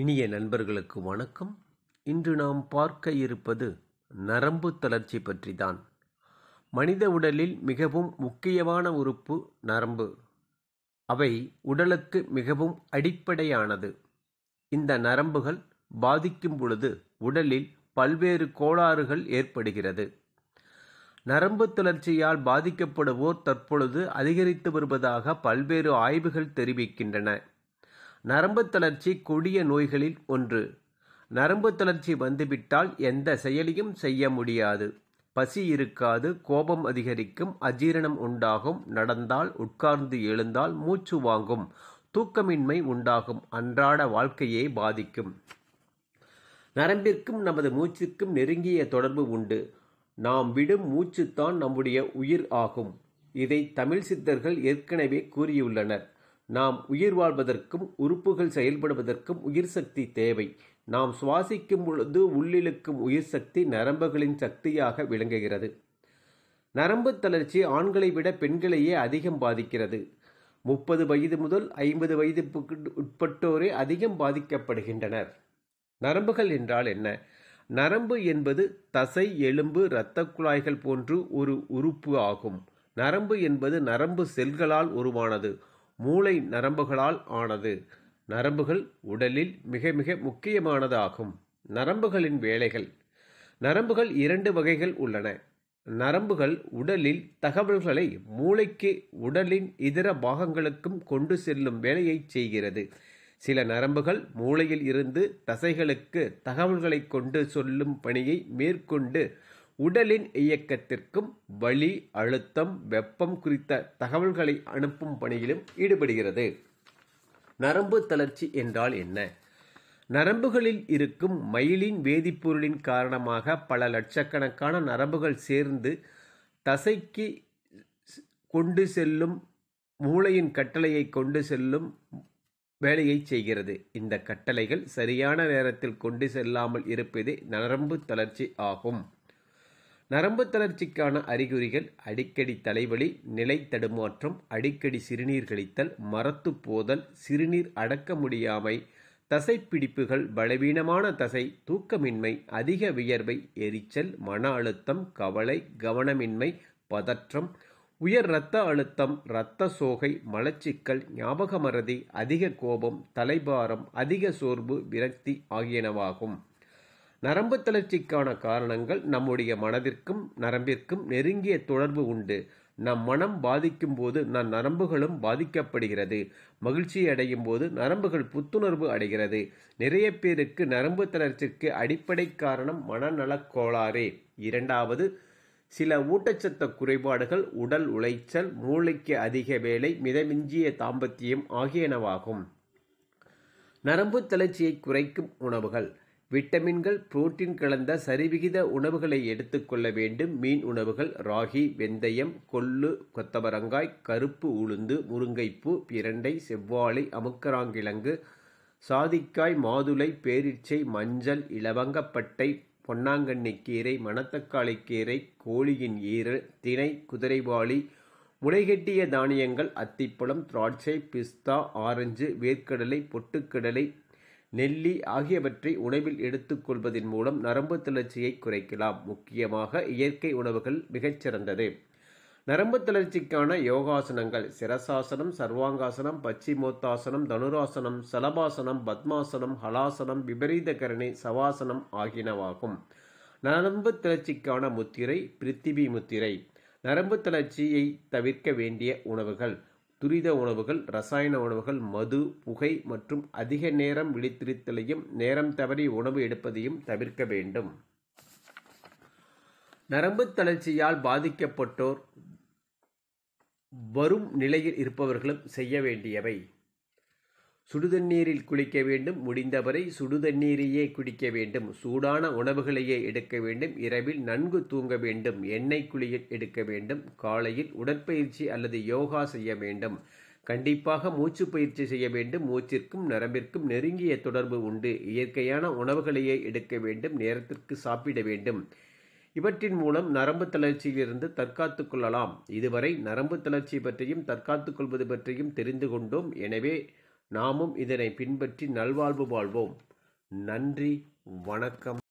இனிய நண்பர்களுக்கு வணக்கம் இன்று நாம் பார்க்க இருப்பது நரம்பு தளர்ச்சி பற்றிதான் மனித உடலில் மிகவும் முக்கியமான உறுப்பு நரம்பு அவை உடலுக்கு மிகவும் அடிப்படையானது இந்த நரம்புகள் பாதிக்கும் பொழுது உடலில் பல்வேறு கோளாறுகள் ஏற்படுகிறது நரம்பு தளர்ச்சியால் பாதிக்கப்படுவோர் தற்பொழுது அதிகரித்து வருவதாக பல்வேறு ஆய்வுகள் தெரிவிக்கின்றன நரம்பு தளர்ச்சி கொடிய நோய்களில் ஒன்று நரம்பு தளர்ச்சி வந்துவிட்டால் எந்த செயலியும் செய்ய முடியாது பசி இருக்காது கோபம் அதிகரிக்கும் அஜீரணம் உண்டாகும் நடந்தால் உட்கார்ந்து எழுந்தால் மூச்சு வாங்கும் தூக்கமின்மை உண்டாகும் அன்றாட வாழ்க்கையை பாதிக்கும் நரம்பிற்கும் நமது மூச்சுக்கும் நெருங்கிய தொடர்பு உண்டு நாம் விடும் மூச்சுத்தான் நம்முடைய உயிர் ஆகும் இதை தமிழ் சித்தர்கள் ஏற்கனவே கூறியுள்ளனர் நாம் உயிர் வாழ்வதற்கும் உறுப்புகள் செயல்படுவதற்கும் உயிர் சக்தி தேவை நாம் சுவாசிக்கும் பொழுது உள்ளிழுக்கும் உயிர் சக்தி நரம்புகளின் சக்தியாக விளங்குகிறது நரம்பு தளர்ச்சி ஆண்களை விட பெண்களையே அதிகம் பாதிக்கிறது முப்பது வயது முதல் ஐம்பது வயது உட்பட்டோரே அதிகம் பாதிக்கப்படுகின்றனர் நரம்புகள் என்றால் என்ன நரம்பு என்பது தசை எலும்பு இரத்த குழாய்கள் போன்று ஒரு உறுப்பு ஆகும் நரம்பு என்பது நரம்பு செல்களால் உருவானது மூளை நரம்புகளால் ஆனது நரம்புகள் உடலில் மிக மிக முக்கியமானதாகும் நரம்புகளின் வேலைகள் நரம்புகள் இரண்டு வகைகள் உள்ளன நரம்புகள் உடலில் தகவல்களை மூளைக்கு உடலின் இதர பாகங்களுக்கும் கொண்டு செல்லும் வேலையை செய்கிறது சில நரம்புகள் மூளையில் இருந்து தசைகளுக்கு தகவல்களை கொண்டு சொல்லும் பணியை மேற்கொண்டு உடலின் இயக்கத்திற்கும் வலி அழுத்தம் வெப்பம் குறித்த தகவல்களை அனுப்பும் பணியிலும் ஈடுபடுகிறது நரம்பு தளர்ச்சி என்றால் என்ன நரம்புகளில் இருக்கும் மயிலின் வேதிப்பொருளின் காரணமாக பல லட்சக்கணக்கான நரம்புகள் சேர்ந்து தசைக்கு கொண்டு செல்லும் மூளையின் கட்டளையை கொண்டு செல்லும் வேலையை செய்கிறது இந்த கட்டளைகள் சரியான நேரத்தில் கொண்டு செல்லாமல் இருப்பது நரம்பு தளர்ச்சி ஆகும் நரம்பு தளர்ச்சிக்கான அறிகுறிகள் அடிக்கடி தலைவலி நிலை தடுமாற்றம் அடிக்கடி சிறுநீர் கழித்தல் மரத்து போதல் சிறுநீர் அடக்க முடியாமை தசைப்பிடிப்புகள் பலவீனமான தசை தூக்கமின்மை அதிக வியர்வை எரிச்சல் மன அழுத்தம் கவலை கவனமின்மை பதற்றம் உயர் இரத்த அழுத்தம் இரத்த சோகை மலச்சிக்கல் ஞாபகமறதி அதிக கோபம் தலைபாரம் அதிக சோர்வு விரக்தி ஆகியனவாகும் நரம்பு தளர்ச்சிக்கான காரணங்கள் நம்முடைய மனதிற்கும் நரம்பிற்கும் நெருங்கிய தொடர்பு உண்டு நம் மனம் பாதிக்கும் போது நம் நரம்புகளும் பாதிக்கப்படுகிறது மகிழ்ச்சி அடையும் போது நரம்புகள் புத்துணர்வு அடைகிறது நிறைய பேருக்கு நரம்பு தளர்ச்சிக்கு அடிப்படை காரணம் மனநலக் கோளாறே இரண்டாவது சில ஊட்டச்சத்த குறைபாடுகள் உடல் உளைச்சல் மூளைக்கு அதிக வேலை மிதமிஞ்சிய தாம்பத்தியம் ஆகியனவாகும் நரம்பு தளர்ச்சியை குறைக்கும் உணவுகள் விட்டமின்கள் புரோட்டீன் கலந்த சரிவிகித உணவுகளை எடுத்துக்கொள்ள வேண்டும் மீன் உணவுகள் ராகி வெந்தயம் கொள்ளு கொத்தவரங்காய் கருப்பு உளுந்து முருங்கைப்பூ பிரண்டை செவ்வாழை அமுக்கராங்கிழங்கு சாதிக்காய் மாதுளை பேரிச்சை மஞ்சள் இலவங்கப்பட்டை பொன்னாங்கண்ணி கீரை மணத்தக்காளி கீரை கோழியின் ஈரல் திணை குதிரைவாளி முளைகட்டிய தானியங்கள் அத்திப்பழம் திராட்சை பிஸ்தா ஆரஞ்சு வேர்க்கடலை பொட்டுக்கடலை நெல்லி ஆகியவற்றை உணவில் எடுத்துக்கொள்வதன் மூலம் நரம்பு தளர்ச்சியை குறைக்கலாம் முக்கியமாக இயற்கை உணவுகள் மிகச்சிறந்தது நரம்பு தளர்ச்சிக்கான யோகாசனங்கள் சிரசாசனம் சர்வாங்காசனம் பச்சிமோத்தாசனம் தனுராசனம் சலபாசனம் பத்மாசனம் ஹலாசனம் விபரீத கரணை சவாசனம் ஆகியனவாகும் நரம்பு தளர்ச்சிக்கான முத்திரை பிருத்திவி முத்திரை நரம்பு தளர்ச்சியை தவிர்க்க வேண்டிய உணவுகள் துரித உணவுகள் ரசாயன உணவுகள் மது புகை மற்றும் அதிக நேரம் விழித்திருத்தலையும் நேரம் தவறி உணவு எடுப்பதையும் தவிர்க்க வேண்டும் நரம்பு தளர்ச்சியால் பாதிக்கப்பட்டோர் வரும் நிலையில் இருப்பவர்களும் செய்ய வேண்டியவை சுடுதண்ணீரில் குளிக்க வேண்டும் முடிந்தவரை சுடுதண்ணீரையே குடிக்க வேண்டும் சூடான உணவுகளையே எடுக்க வேண்டும் இரவில் நன்கு தூங்க வேண்டும் எண்ணெய் குளியல் எடுக்க வேண்டும் காலையில் உடற்பயிற்சி அல்லது யோகா செய்ய வேண்டும் கண்டிப்பாக மூச்சு பயிற்சி செய்ய வேண்டும் மூச்சிற்கும் நரம்பிற்கும் நெருங்கிய தொடர்பு உண்டு இயற்கையான உணவுகளையே எடுக்க வேண்டும் நேரத்திற்கு சாப்பிட வேண்டும் இவற்றின் மூலம் நரம்பு தளர்ச்சியிலிருந்து தற்காத்து கொள்ளலாம் இதுவரை நரம்பு தளர்ச்சி பற்றியும் தற்காத்து கொள்வது பற்றியும் தெரிந்து கொண்டோம் எனவே நாமும் இதனை பின்பற்றி நல்வாழ்வு வாழ்வோம் நன்றி வணக்கம்